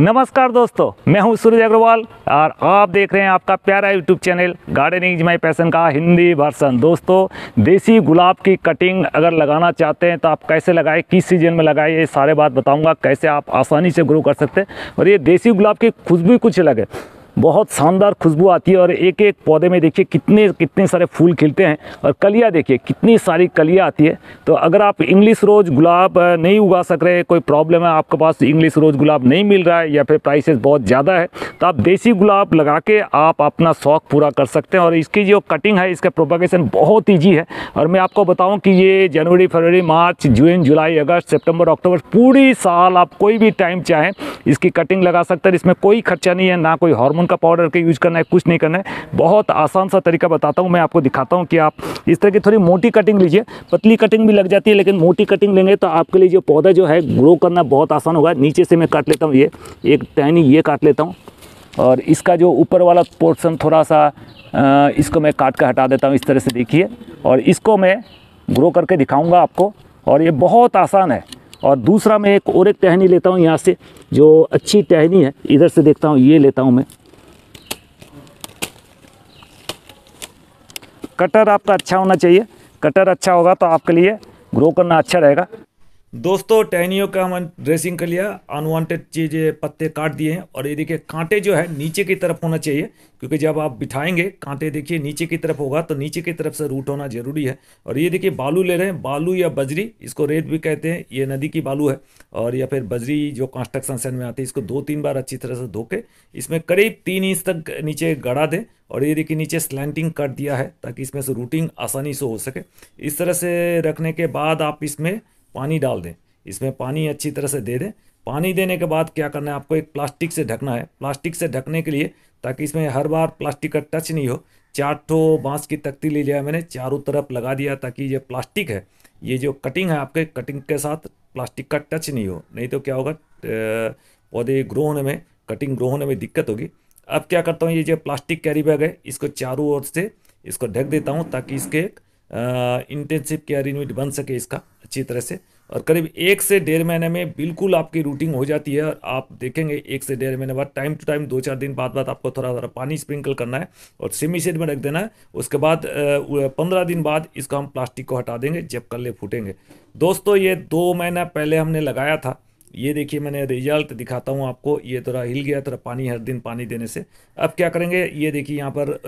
नमस्कार दोस्तों मैं हूं सूरज अग्रवाल और आप देख रहे हैं आपका प्यारा YouTube channel gardening is my passion का हिंदी वर्सन दोस्तों देसी गुलाब की कटिंग अगर लगाना चाहते हैं तो आप कैसे लगाएं किस सीजन में लगाएं ये सारे बात बताऊंगा कैसे आप आसानी से ग्रो कर सकते हैं और ये देसी गुलाब की खुशबू कुछ अलग है बहुत शानदार खुशबू आती है और एक एक पौधे में देखिए कितने कितने सारे फूल खिलते हैं और कलियाँ देखिए कितनी सारी कलियाँ आती है तो अगर आप इंग्लिश रोज़ गुलाब नहीं उगा सक रहे कोई प्रॉब्लम है आपके पास इंग्लिश रोज़ गुलाब नहीं मिल रहा है या फिर प्राइसेस बहुत ज़्यादा है तो आप देसी गुलाब लगा के आप अपना शौक़ पूरा कर सकते हैं और इसकी जो कटिंग है इसका प्रोपागेशन बहुत ईजी है और मैं आपको बताऊँ कि ये जनवरी फरवरी मार्च जून जुलाई अगस्त सेप्टेम्बर अक्टूबर पूरी साल आप कोई भी टाइम चाहें इसकी कटिंग लगा सकते हैं इसमें कोई खर्चा नहीं है ना कोई हॉर्मोन का पाउडर का यूज़ करना है कुछ नहीं करना है बहुत आसान सा तरीका बताता हूँ मैं आपको दिखाता हूँ कि आप इस तरह की थोड़ी मोटी कटिंग लीजिए पतली कटिंग भी लग जाती है लेकिन मोटी कटिंग लेंगे तो आपके लिए जो पौधा जो है ग्रो करना बहुत आसान होगा नीचे से मैं काट लेता हूँ ये एक टहनी ये काट लेता हूँ और इसका जो ऊपर वाला पोर्शन थोड़ा सा इसको मैं काट कर हटा देता हूँ इस तरह से देखिए और इसको मैं ग्रो करके दिखाऊंगा आपको और ये बहुत आसान है और दूसरा मैं एक और एक टहनी लेता हूँ यहाँ से जो अच्छी टहनी है इधर से देखता हूँ ये लेता हूँ मैं कटर आपका अच्छा होना चाहिए कटर अच्छा होगा तो आपके लिए ग्रो करना अच्छा रहेगा दोस्तों टहनियों का हम ड्रेसिंग कर लिया अनवांटेड चीज़ें पत्ते काट दिए हैं और ये देखिए कांटे जो है नीचे की तरफ होना चाहिए क्योंकि जब आप बिठाएंगे कांटे देखिए नीचे की तरफ होगा तो नीचे की तरफ से रूट होना जरूरी है और ये देखिए बालू ले रहे हैं बालू या बजरी इसको रेत भी कहते हैं ये नदी की बालू है और या फिर बजरी जो कंस्ट्रक्शन सेन में आती है इसको दो तीन बार अच्छी तरह से धो के इसमें करीब तीन इंच तक नीचे गड़ा दें और ये देखिए नीचे स्लैंटिंग कर दिया है ताकि इसमें से रूटिंग आसानी से हो सके इस तरह से रखने के बाद आप इसमें पानी डाल दें इसमें पानी अच्छी तरह से दे दें पानी देने के बाद क्या करना है आपको एक प्लास्टिक से ढकना है प्लास्टिक से ढकने के लिए ताकि इसमें हर बार प्लास्टिक का टच नहीं हो चार ठो बांस की तख्ती ले लिया मैंने चारों तरफ लगा दिया ताकि ये प्लास्टिक है ये जो कटिंग है आपके कटिंग के साथ प्लास्टिक का टच नहीं हो नहीं तो क्या होगा पौधे ग्रो होने में कटिंग ग्रो होने में दिक्कत होगी अब क्या करता हूँ ये जो प्लास्टिक कैरी बैग है इसको चारों ओर से इसको ढक देता हूँ ताकि इसके एक इंटेंसिव केयर यूनिट बन सके इसका अच्छी तरह से और करीब एक से डेढ़ महीने में बिल्कुल आपकी रूटिंग हो जाती है और आप देखेंगे एक से डेढ़ महीने बाद टाइम टू टाइम दो चार दिन बाद बाद आपको थोड़ा थोड़ा पानी स्प्रिंकल करना है और सेमी शेड में रख देना है उसके बाद पंद्रह दिन बाद इसका हम प्लास्टिक को हटा देंगे जब कल्ले फूटेंगे दोस्तों ये दो महीना पहले हमने लगाया था ये देखिए मैंने रिजल्ट दिखाता हूँ आपको ये थोड़ा हिल गया थोड़ा पानी हर दिन पानी देने से अब क्या करेंगे ये देखिए यहाँ पर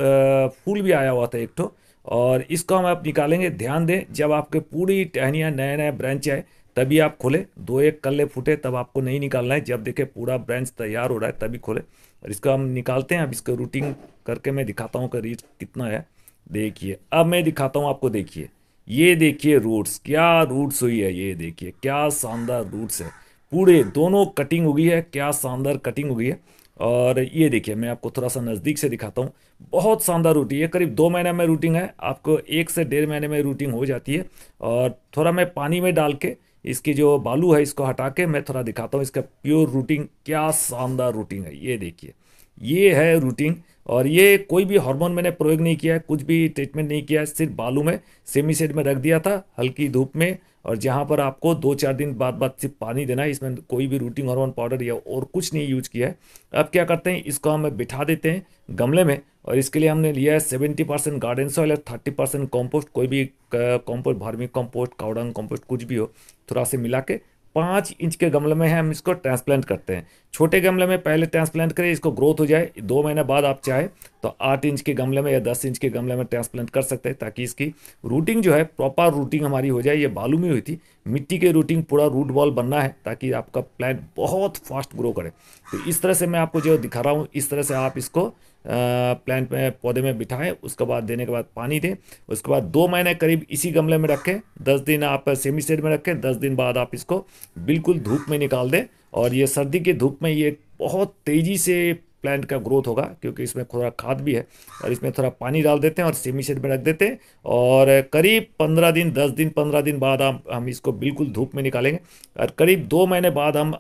फूल भी आया हुआ था एक ठो तो, और इसको हम आप निकालेंगे ध्यान दें जब आपके पूरी टहनियाँ नए नए ब्रांच आए तभी आप खोले दो एक कल्ले फूटे तब आपको नहीं निकालना है जब देखे पूरा ब्रांच तैयार हो रहा है तभी खोले और इसको हम निकालते हैं अब इसको रूटिंग करके मैं दिखाता हूँ कि रीच कितना है देखिए अब मैं दिखाता हूँ आपको देखिए ये देखिए रूट्स क्या रूट्स हुई है ये देखिए क्या शानदार रूट्स है पूरे दोनों कटिंग हुई है क्या शानदार कटिंग हुई है और ये देखिए मैं आपको थोड़ा सा नज़दीक से दिखाता हूँ बहुत शानदार रूटिंग है करीब दो महीने में रूटिंग है आपको एक से डेढ़ महीने में रूटिंग हो जाती है और थोड़ा मैं पानी में डाल के इसकी जो बालू है इसको हटा के मैं थोड़ा दिखाता हूँ इसका प्योर रूटिंग क्या शानदार रूटिंग है ये देखिए ये है रूटीन और ये कोई भी हार्मोन मैंने प्रयोग नहीं किया कुछ भी ट्रीटमेंट नहीं किया सिर्फ बालू में सेमी सेट में रख दिया था हल्की धूप में और जहाँ पर आपको दो चार दिन बाद बाद सिर्फ पानी देना है इसमें कोई भी रूटिंग हार्मोन पाउडर या और कुछ नहीं यूज किया है अब क्या करते हैं इसको हम बिठा देते हैं गमले में और इसके लिए हमने लिया है सेवेंटी परसेंट गार्डन सॉइल और थर्टी परसेंट कॉम्पोस्ट कोई भी compost vermicompost cow dung compost कुछ भी हो थोड़ा से मिला के पाँच इंच के गमले में हम इसको ट्रांसप्लांट करते हैं छोटे गमले में पहले ट्रांसप्लांट करें इसको ग्रोथ हो जाए दो महीने बाद आप चाहे तो आठ इंच के गमले में या दस इंच के गमले में ट्रांसप्लांट कर सकते हैं ताकि इसकी रूटिंग जो है प्रॉपर रूटिंग हमारी हो जाए ये बालू में हुई थी मिट्टी के रूटिंग पूरा रूट बॉल बनना है ताकि आपका प्लांट बहुत फास्ट ग्रो करे तो इस तरह से मैं आपको जो दिखा रहा हूँ इस तरह से आप इसको प्लांट में पौधे में बिठाएं उसके बाद देने के बाद पानी दें उसके बाद दो महीने करीब इसी गमले में रखें दस दिन आप सेमी सेड में रखें दस दिन बाद आप इसको बिल्कुल धूप में निकाल दें और ये सर्दी की धूप में ये बहुत तेज़ी से प्लांट का ग्रोथ होगा क्योंकि इसमें थोड़ा खाद भी है और इसमें थोड़ा पानी डाल देते हैं और सेमी शेड में रख देते हैं और करीब पंद्रह दिन दस दिन पंद्रह दिन बाद हम हम इसको बिल्कुल धूप में निकालेंगे और करीब दो महीने बाद हम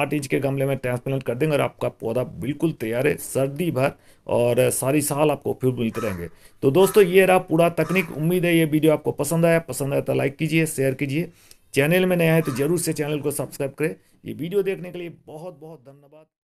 आठ इंच के गमले में ट्रांसप्लांट कर देंगे और आपका पौधा बिल्कुल तैयार है सर्दी भर और सारी साल आपको फिर मिलते रहेंगे तो दोस्तों ये रहा पूरा तकनीक उम्मीद है ये वीडियो आपको पसंद आया पसंद आया तो लाइक कीजिए शेयर कीजिए चैनल में नया है तो जरूर से चैनल को सब्सक्राइब करें ये वीडियो देखने के लिए बहुत बहुत धन्यवाद